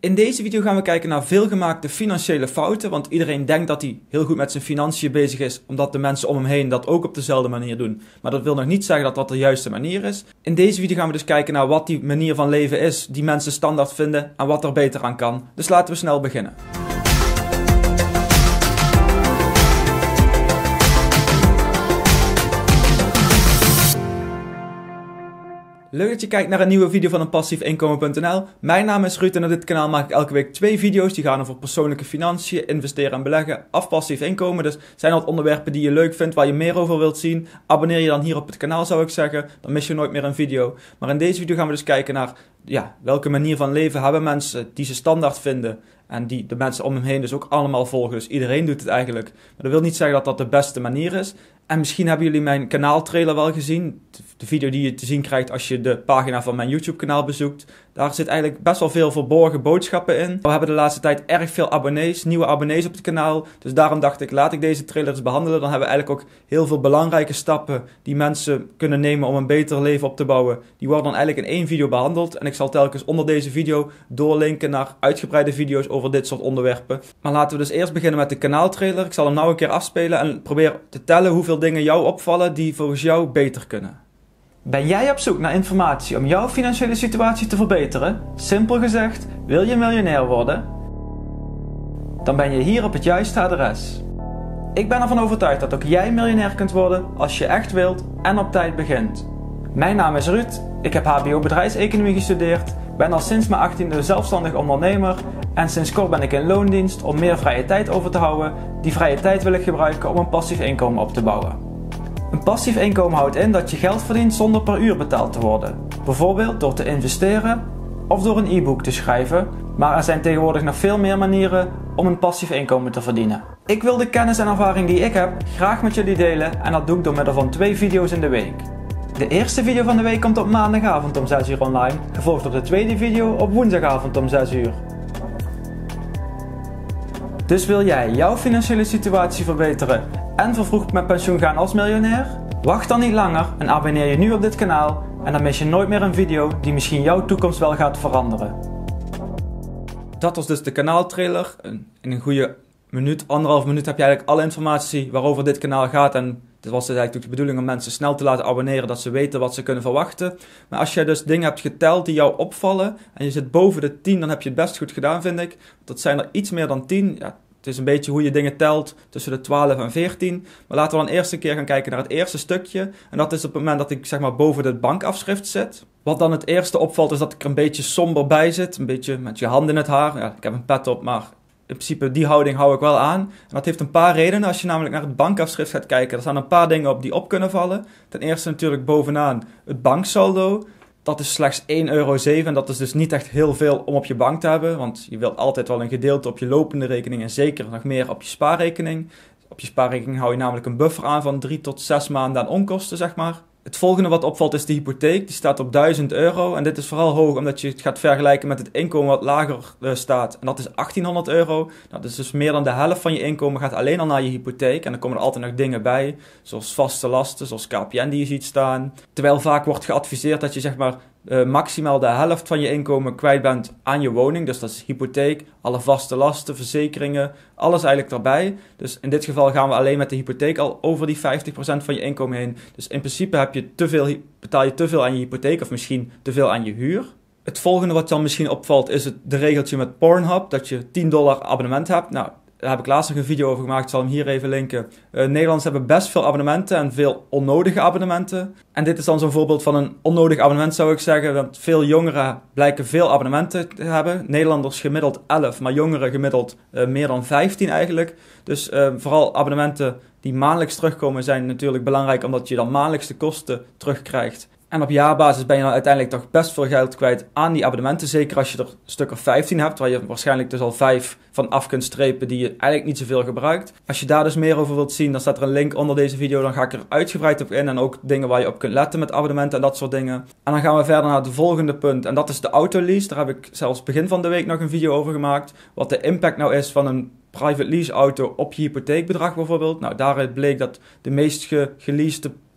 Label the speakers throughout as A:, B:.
A: In deze video gaan we kijken naar veelgemaakte financiële fouten, want iedereen denkt dat hij heel goed met zijn financiën bezig is, omdat de mensen om hem heen dat ook op dezelfde manier doen. Maar dat wil nog niet zeggen dat dat de juiste manier is. In deze video gaan we dus kijken naar wat die manier van leven is, die mensen standaard vinden en wat er beter aan kan. Dus laten we snel beginnen. Leuk dat je kijkt naar een nieuwe video van een passiefinkomen.nl. Mijn naam is Ruud en op dit kanaal maak ik elke week twee video's. Die gaan over persoonlijke financiën, investeren en beleggen, af passief inkomen. Dus zijn dat onderwerpen die je leuk vindt, waar je meer over wilt zien? Abonneer je dan hier op het kanaal zou ik zeggen, dan mis je nooit meer een video. Maar in deze video gaan we dus kijken naar ja, welke manier van leven hebben mensen die ze standaard vinden en die, de mensen om hem heen dus ook allemaal volgen. Dus iedereen doet het eigenlijk. Maar dat wil niet zeggen dat dat de beste manier is. En misschien hebben jullie mijn kanaaltrailer wel gezien. De video die je te zien krijgt als je de pagina van mijn YouTube kanaal bezoekt. Daar zit eigenlijk best wel veel verborgen boodschappen in. We hebben de laatste tijd erg veel abonnees, nieuwe abonnees op het kanaal. Dus daarom dacht ik, laat ik deze trailer eens behandelen. Dan hebben we eigenlijk ook heel veel belangrijke stappen die mensen kunnen nemen om een beter leven op te bouwen. Die worden dan eigenlijk in één video behandeld. En ik zal telkens onder deze video doorlinken naar uitgebreide video's over dit soort onderwerpen. Maar laten we dus eerst beginnen met de kanaaltrailer. Ik zal hem nou een keer afspelen en probeer te tellen hoeveel dingen jou opvallen die volgens jou beter kunnen. Ben jij op zoek naar informatie om jouw financiële situatie te verbeteren? Simpel gezegd, wil je miljonair worden? Dan ben je hier op het juiste adres. Ik ben ervan overtuigd dat ook jij miljonair kunt worden als je echt wilt en op tijd begint. Mijn naam is Ruud, ik heb HBO bedrijfseconomie gestudeerd, ben al sinds mijn 18e zelfstandig ondernemer en sinds kort ben ik in loondienst om meer vrije tijd over te houden. Die vrije tijd wil ik gebruiken om een passief inkomen op te bouwen. Een passief inkomen houdt in dat je geld verdient zonder per uur betaald te worden. Bijvoorbeeld door te investeren of door een e-book te schrijven, maar er zijn tegenwoordig nog veel meer manieren om een passief inkomen te verdienen. Ik wil de kennis en ervaring die ik heb graag met jullie delen en dat doe ik door middel van twee video's in de week. De eerste video van de week komt op maandagavond om 6 uur online, gevolgd op de tweede video op woensdagavond om 6 uur. Dus wil jij jouw financiële situatie verbeteren en vervroegd met pensioen gaan als miljonair? Wacht dan niet langer en abonneer je nu op dit kanaal en dan mis je nooit meer een video die misschien jouw toekomst wel gaat veranderen. Dat was dus de kanaaltrailer. In een goede minuut, anderhalf minuut heb je eigenlijk alle informatie waarover dit kanaal gaat. En het was dus eigenlijk de bedoeling om mensen snel te laten abonneren, dat ze weten wat ze kunnen verwachten. Maar als jij dus dingen hebt geteld die jou opvallen en je zit boven de 10, dan heb je het best goed gedaan, vind ik. Dat zijn er iets meer dan 10. Ja, het is een beetje hoe je dingen telt tussen de 12 en 14. Maar laten we dan eerst een keer gaan kijken naar het eerste stukje. En dat is op het moment dat ik zeg maar boven het bankafschrift zit. Wat dan het eerste opvalt is dat ik er een beetje somber bij zit. Een beetje met je handen in het haar. Ja, ik heb een pet op, maar in principe die houding hou ik wel aan. En dat heeft een paar redenen. Als je namelijk naar het bankafschrift gaat kijken, er staan een paar dingen op die op kunnen vallen. Ten eerste natuurlijk bovenaan het banksaldo. Dat is slechts 1,07 euro. En dat is dus niet echt heel veel om op je bank te hebben. Want je wilt altijd wel een gedeelte op je lopende rekening. En zeker nog meer op je spaarrekening. Op je spaarrekening hou je namelijk een buffer aan van 3 tot 6 maanden aan onkosten, zeg maar. Het volgende wat opvalt is de hypotheek. Die staat op 1000 euro. En dit is vooral hoog omdat je het gaat vergelijken met het inkomen wat lager eh, staat. En dat is 1800 euro. Nou, is dus meer dan de helft van je inkomen gaat alleen al naar je hypotheek. En dan komen er altijd nog dingen bij, zoals vaste lasten, zoals KPN die je ziet staan. Terwijl vaak wordt geadviseerd dat je zeg maar eh, maximaal de helft van je inkomen kwijt bent aan je woning. Dus dat is hypotheek, alle vaste lasten, verzekeringen, alles eigenlijk daarbij. Dus in dit geval gaan we alleen met de hypotheek al over die 50% van je inkomen heen. Dus in principe heb je te veel, betaal je te veel aan je hypotheek of misschien te veel aan je huur. Het volgende wat dan misschien opvalt is het de regeltje met Pornhub, dat je 10 dollar abonnement hebt. Nou, daar heb ik laatst nog een video over gemaakt, zal hem hier even linken. Uh, Nederlanders hebben best veel abonnementen en veel onnodige abonnementen. En dit is dan zo'n voorbeeld van een onnodig abonnement, zou ik zeggen. Want veel jongeren blijken veel abonnementen te hebben. Nederlanders gemiddeld 11, maar jongeren gemiddeld eh, meer dan 15 eigenlijk. Dus eh, vooral abonnementen die maandelijks terugkomen zijn natuurlijk belangrijk, omdat je dan maandelijks de kosten terugkrijgt. En op jaarbasis ben je dan uiteindelijk toch best veel geld kwijt aan die abonnementen. Zeker als je er stuk of 15 hebt, waar je waarschijnlijk dus al 5 van af kunt strepen die je eigenlijk niet zoveel gebruikt. Als je daar dus meer over wilt zien, dan staat er een link onder deze video. Dan ga ik er uitgebreid op in en ook dingen waar je op kunt letten met abonnementen en dat soort dingen. En dan gaan we verder naar het volgende punt en dat is de autolease. Daar heb ik zelfs begin van de week nog een video over gemaakt. Wat de impact nou is van een private lease auto op je hypotheekbedrag bijvoorbeeld. Nou, daaruit bleek dat de meest ge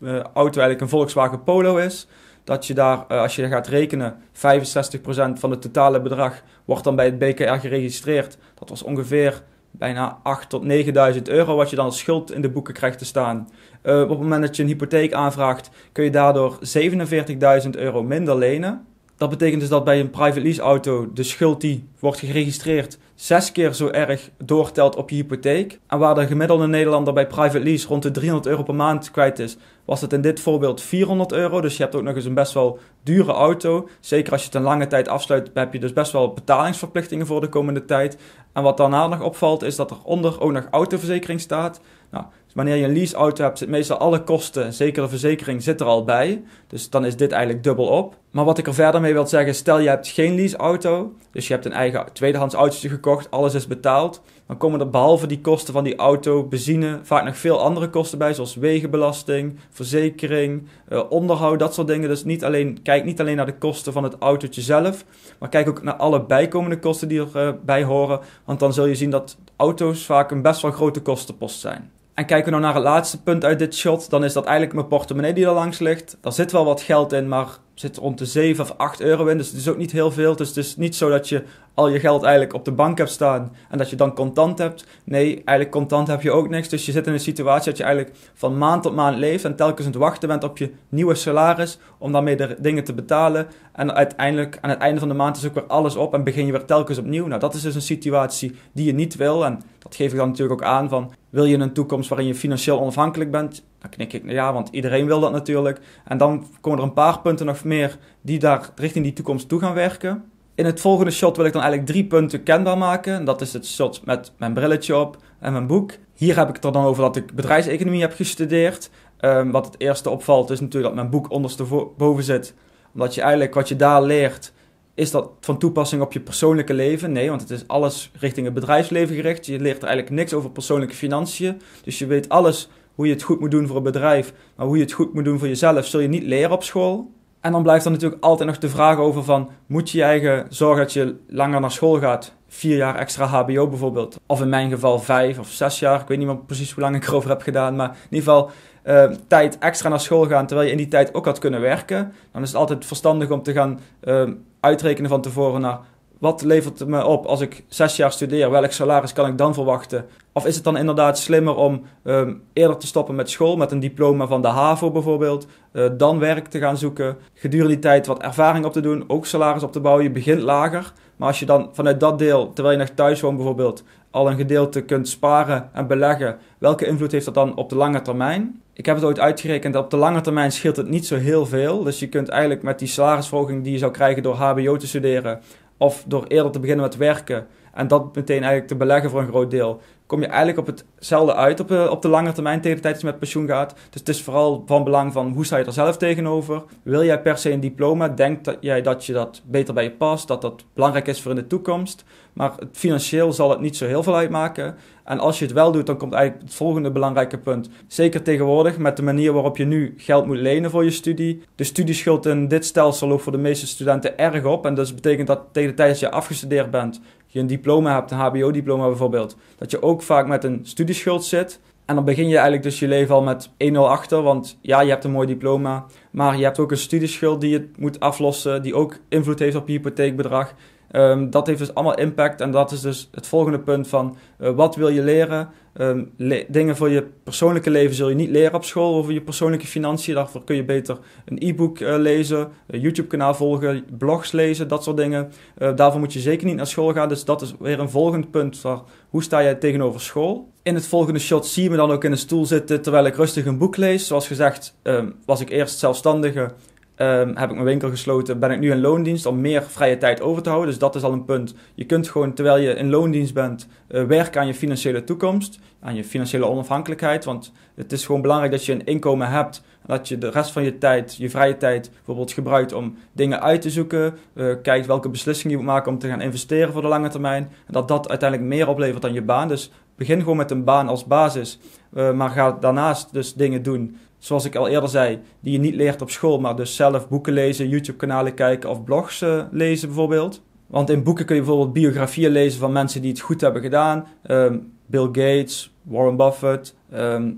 A: eh, auto eigenlijk een Volkswagen Polo is. Dat je daar, eh, als je gaat rekenen, 65% van het totale bedrag wordt dan bij het BKR geregistreerd. Dat was ongeveer bijna 8 tot 9.000 euro wat je dan als schuld in de boeken krijgt te staan. Eh, op het moment dat je een hypotheek aanvraagt, kun je daardoor 47.000 euro minder lenen. Dat betekent dus dat bij een private lease auto de schuld die wordt geregistreerd zes keer zo erg doortelt op je hypotheek. En waar de gemiddelde Nederlander bij private lease rond de 300 euro per maand kwijt is, was het in dit voorbeeld 400 euro. Dus je hebt ook nog eens een best wel dure auto. Zeker als je het een lange tijd afsluit, heb je dus best wel betalingsverplichtingen voor de komende tijd. En wat daarna nog opvalt, is dat er onder ook nog autoverzekering staat. Nou, dus wanneer je een leaseauto hebt, zit meestal alle kosten, zeker de verzekering, zit er al bij. Dus dan is dit eigenlijk dubbel op. Maar wat ik er verder mee wil zeggen, stel je hebt geen leaseauto, dus je hebt een eigen tweedehands autootje gekocht, alles is betaald. Dan komen er behalve die kosten van die auto, benzine, vaak nog veel andere kosten bij, zoals wegenbelasting, verzekering, eh, onderhoud, dat soort dingen. Dus niet alleen, kijk niet alleen naar de kosten van het autootje zelf, maar kijk ook naar alle bijkomende kosten die erbij eh, horen. Want dan zul je zien dat auto's vaak een best wel grote kostenpost zijn. En kijken we nou naar het laatste punt uit dit shot, dan is dat eigenlijk mijn portemonnee die er langs ligt. Daar zit wel wat geld in, maar zit rond de 7 of 8 euro in. Dus het is ook niet heel veel. Dus het is niet zo dat je al je geld eigenlijk op de bank hebt staan en dat je dan contant hebt. Nee, eigenlijk contant heb je ook niks. Dus je zit in een situatie dat je eigenlijk van maand tot maand leeft en telkens aan het wachten bent op je nieuwe salaris om daarmee de dingen te betalen. En uiteindelijk aan het einde van de maand is ook weer alles op en begin je weer telkens opnieuw. Nou, dat is dus een situatie die je niet wil. En dat geef ik dan natuurlijk ook aan van wil je een toekomst waarin je financieel onafhankelijk bent? Dan knik ik, ja, want iedereen wil dat natuurlijk. En dan komen er een paar punten nog meer die daar richting die toekomst toe gaan werken. In het volgende shot wil ik dan eigenlijk drie punten kenbaar maken. dat is het shot met mijn brilletje op en mijn boek. Hier heb ik het er dan over dat ik bedrijfseconomie heb gestudeerd. Ehm, wat het eerste opvalt is natuurlijk dat mijn boek ondersteboven zit. Omdat je eigenlijk wat je daar leert, is dat van toepassing op je persoonlijke leven? Nee, want het is alles richting het bedrijfsleven gericht. Je leert er eigenlijk niks over persoonlijke financiën. Dus je weet alles hoe je het goed moet doen voor een bedrijf, maar hoe je het goed moet doen voor jezelf, zul je niet leren op school. En dan blijft er natuurlijk altijd nog de vraag over van, moet je je eigen zorgen dat je langer naar school gaat? Vier jaar extra HBO bijvoorbeeld. Of in mijn geval vijf of zes jaar. Ik weet niet precies hoe lang ik erover heb gedaan. Maar in ieder geval eh, tijd extra naar school gaan, terwijl je in die tijd ook had kunnen werken. Dan is het altijd verstandig om te gaan eh, uitrekenen van tevoren naar wat levert het me op als ik zes jaar studeer? Welk salaris kan ik dan verwachten? Of is het dan inderdaad slimmer om ehm, eerder te stoppen met school, met een diploma van de HAVO bijvoorbeeld, eh, dan werk te gaan zoeken, gedurende die tijd wat ervaring op te doen, ook salaris op te bouwen? Je begint lager, maar als je dan vanuit dat deel, terwijl je nog thuis woont bijvoorbeeld, al een gedeelte kunt sparen en beleggen, welke invloed heeft dat dan op de lange termijn? Ik heb het ooit uitgerekend, op de lange termijn scheelt het niet zo heel veel. Dus je kunt eigenlijk met die salarisverhoging die je zou krijgen door HBO te studeren, of door eerder te beginnen met werken en dat meteen eigenlijk te beleggen voor een groot deel, kom je eigenlijk op hetzelfde uit op, de, eh, op de lange termijn tegen de tijd dat je met pensioen gaat. Dus het is vooral van belang van hoe sta je er zelf tegenover. Wil jij per se een diploma? Denk dat jij dat je dat beter bij je past, dat dat belangrijk is voor in de toekomst. Maar financieel zal het niet zo heel veel uitmaken. En als je het wel doet, dan komt eigenlijk het volgende belangrijke punt. Zeker tegenwoordig met de manier waarop je nu geld moet lenen voor je studie. De studieschuld in dit stelsel loopt voor de meeste studenten erg op. En dat dus betekent dat tegen de tijd dat je afgestudeerd bent, je een diploma hebt, een HBO-diploma bijvoorbeeld, dat je ook vaak met een studieschuld zit. En dan begin je eigenlijk dus je leven al met 1-0 achter. Want ja, je hebt een mooi diploma. Maar je hebt ook een studieschuld die je moet aflossen. Die ook invloed heeft op je hypotheekbedrag. Ehm, dat heeft dus allemaal impact en dat is dus het volgende punt van eh, wat wil je leren? Ehm, dingen voor je persoonlijke leven zul je niet leren op school over je persoonlijke financiën. Daarvoor kun je beter een e-book eh, lezen, een YouTube-kanaal volgen, blogs lezen, dat soort dingen. Ehm, daarvoor moet je zeker niet naar school gaan. Dus dat is weer een volgend punt hoe sta jij tegenover school? In het volgende shot zie je me dan ook in een stoel zitten terwijl ik rustig een boek lees. Zoals gezegd was ik eerst zelfstandige Ehm, heb ik mijn winkel gesloten, ben ik nu in loondienst om meer vrije tijd over te houden. Dus dat is al een punt. Je kunt gewoon, terwijl je in loondienst bent, uh, werken aan je financiële toekomst, aan je financiële onafhankelijkheid. Want het is gewoon belangrijk dat je een inkomen hebt. Dat je de rest van je tijd, je vrije tijd, bijvoorbeeld gebruikt om dingen uit te zoeken. Uh, kijkt welke beslissingen je moet maken om te gaan investeren voor de lange termijn. En dat dat uiteindelijk meer oplevert dan je baan. Dus begin gewoon met een baan als basis. Eh, maar ga daarnaast dus dingen doen zoals ik al eerder zei, die je niet leert op school, maar dus zelf boeken lezen, YouTube-kanalen kijken of blogs eh, lezen bijvoorbeeld. Want in boeken kun je bijvoorbeeld biografieën lezen van mensen die het goed hebben gedaan. Ehm, Bill Gates, Warren Buffett, ehm,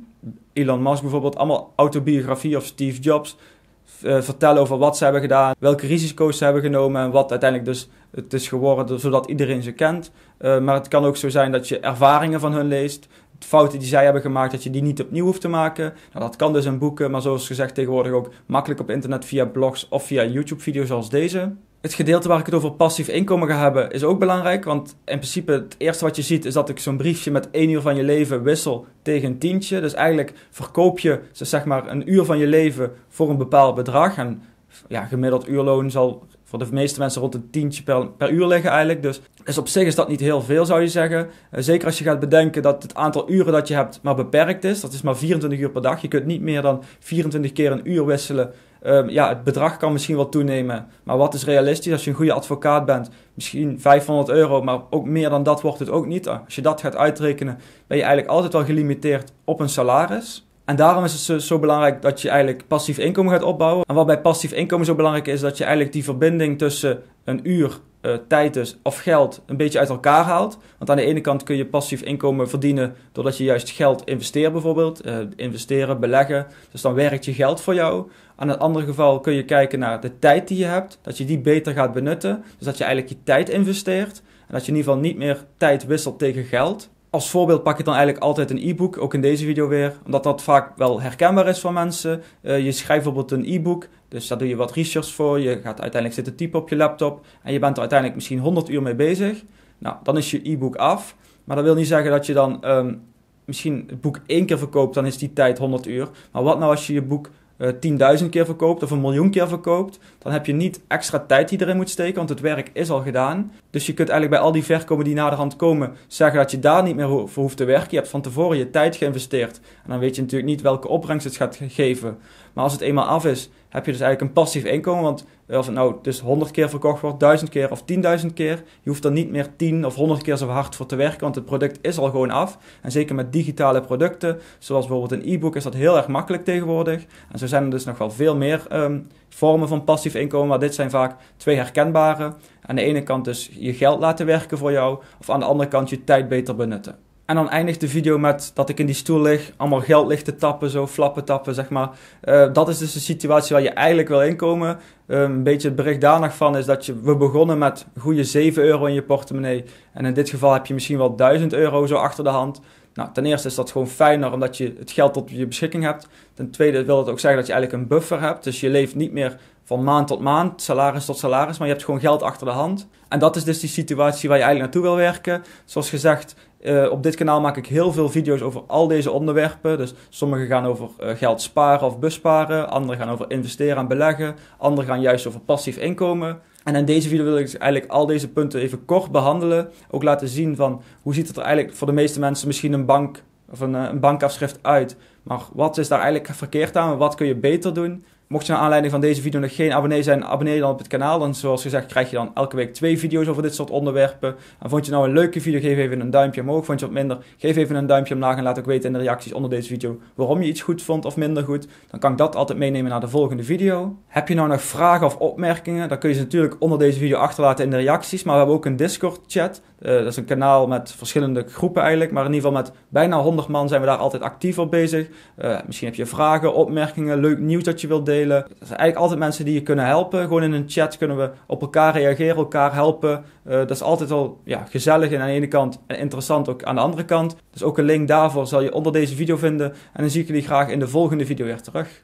A: Elon Musk bijvoorbeeld. Allemaal autobiografie of Steve Jobs. Eh, vertellen over wat ze hebben gedaan, welke risico's ze hebben genomen en wat uiteindelijk dus het is geworden, zodat iedereen ze kent. Ehm, maar het kan ook zo zijn dat je ervaringen van hun leest, fouten die zij hebben gemaakt, dat je die niet opnieuw hoeft te maken. Nou, dat kan dus in boeken, maar zoals gezegd tegenwoordig ook makkelijk op internet via blogs of via YouTube-video's zoals deze. Het gedeelte waar ik het over passief inkomen ga hebben is ook belangrijk, want in principe het eerste wat je ziet is dat ik zo'n briefje met één uur van je leven wissel tegen een tientje. Dus eigenlijk verkoop je zeg maar een uur van je leven voor een bepaald bedrag en ja, gemiddeld uurloon zal voor de meeste mensen rond een tientje per, per uur liggen eigenlijk. Dus, dus op zich is dat niet heel veel, zou je zeggen. Eh, zeker als je gaat bedenken dat het aantal uren dat je hebt maar beperkt is. Dat is maar 24 uur per dag. Je kunt niet meer dan 24 keer een uur wisselen. Ehm, ja, het bedrag kan misschien wel toenemen. Maar wat is realistisch? Als je een goede advocaat bent, misschien 500 euro, maar ook meer dan dat wordt het ook niet. Eh, als je dat gaat uitrekenen, ben je eigenlijk altijd wel gelimiteerd op een salaris. En daarom is het zo, belangrijk dat je eigenlijk passief inkomen gaat opbouwen. En wat bij passief inkomen zo belangrijk is, dat je eigenlijk die verbinding tussen een uur, uh, tijd dus, of geld een beetje uit elkaar haalt. Want aan de ene kant kun je passief inkomen verdienen doordat je juist geld investeert bijvoorbeeld. Eh, investeren, beleggen. Dus dan werkt je geld voor jou. Aan het andere geval kun je kijken naar de tijd die je hebt, dat je die beter gaat benutten. Dus dat je eigenlijk je tijd investeert. En dat je in ieder geval niet meer tijd wisselt tegen geld als voorbeeld pak ik dan eigenlijk altijd een e-book, ook in deze video weer, omdat dat vaak wel herkenbaar is voor mensen. Eh, je schrijft bijvoorbeeld een e-book, dus daar doe je wat research voor, je gaat uiteindelijk zitten typen op je laptop en je bent er uiteindelijk misschien 100 uur mee bezig. Nou, dan is je e-book af, maar dat wil niet zeggen dat je dan ehm, misschien het boek één keer verkoopt, dan is die tijd 100 uur. Maar wat nou als je je boek 10.000 eh, keer verkoopt of een miljoen keer verkoopt, dan heb je niet extra tijd die erin moet steken, want het werk is al gedaan. Dus je kunt eigenlijk bij al die verkomen die naderhand komen, zeggen dat je daar niet meer voor hoeft te werken. Je hebt van tevoren je tijd geïnvesteerd en dan weet je natuurlijk niet welke opbrengst het gaat geven. Maar als het eenmaal af is heb je dus eigenlijk een passief inkomen. Want of het nou dus 100 keer verkocht wordt, 1000 keer of 10.000 keer, je hoeft er niet meer 10 of 100 keer zo hard voor te werken, want het product is al gewoon af. En zeker met digitale producten, zoals bijvoorbeeld een e-book, is dat heel erg makkelijk tegenwoordig. En zo zijn er dus nog wel veel meer ehm, vormen van passief inkomen, maar dit zijn vaak twee herkenbare. Aan de ene kant dus je geld laten werken voor jou, of aan de andere kant je tijd beter benutten. En dan eindigt de video met dat ik in die stoel lig, allemaal geld ligt te tappen, zo flappen tappen, zeg maar. Eh, dat is dus de situatie waar je eigenlijk wil inkomen. Ehm, een beetje het bericht daarna van is dat je, we begonnen met goede 7 euro in je portemonnee. En in dit geval heb je misschien wel 1000 euro zo achter de hand. Nou, ten eerste is dat gewoon fijner omdat je het geld tot je beschikking hebt. Ten tweede wil het ook zeggen dat je eigenlijk een buffer hebt. Dus je leeft niet meer van maand tot maand, salaris tot salaris, maar je hebt gewoon geld achter de hand. En dat is dus die situatie waar je eigenlijk naartoe wil werken. Zoals gezegd, eh, op dit kanaal maak ik heel veel video's over al deze onderwerpen. Dus sommige gaan over eh, geld sparen of besparen. Andere gaan over investeren en beleggen. Andere gaan juist over passief inkomen. En in deze video wil ik dus eigenlijk al deze punten even kort behandelen. Ook laten zien van hoe ziet het er eigenlijk voor de meeste mensen misschien een bank of een eh, bankafschrift uit. Maar wat is daar eigenlijk verkeerd aan? Wat kun je beter doen? Mocht je naar aanleiding van deze video nog geen abonnee zijn, abonneer je dan op het kanaal. En zoals gezegd krijg je dan elke week twee video's over dit soort onderwerpen. En vond je nou een leuke video, geef even een duimpje omhoog. Vond je wat minder, geef even een duimpje omlaag en laat ook weten in de reacties onder deze video waarom je iets goed vond of minder goed. Dan kan ik dat altijd meenemen naar de volgende video. Heb je nou nog vragen of opmerkingen, dan kun je ze natuurlijk onder deze video achterlaten in de reacties. Maar we hebben ook een Discord chat. Eh, dat is een kanaal met verschillende groepen eigenlijk. Maar in ieder geval met bijna 100 man zijn we daar altijd actief op bezig. Eh, misschien heb je vragen, opmerkingen, leuk nieuws dat je wilt delen delen. Het zijn eigenlijk altijd mensen die je kunnen helpen. Gewoon in een chat kunnen we op elkaar reageren, elkaar helpen. Eh, dat is altijd wel ja, gezellig en aan de ene kant en interessant ook aan de andere kant. Dus ook een link daarvoor zal je onder deze video vinden. En dan zie ik jullie graag in de volgende video weer terug.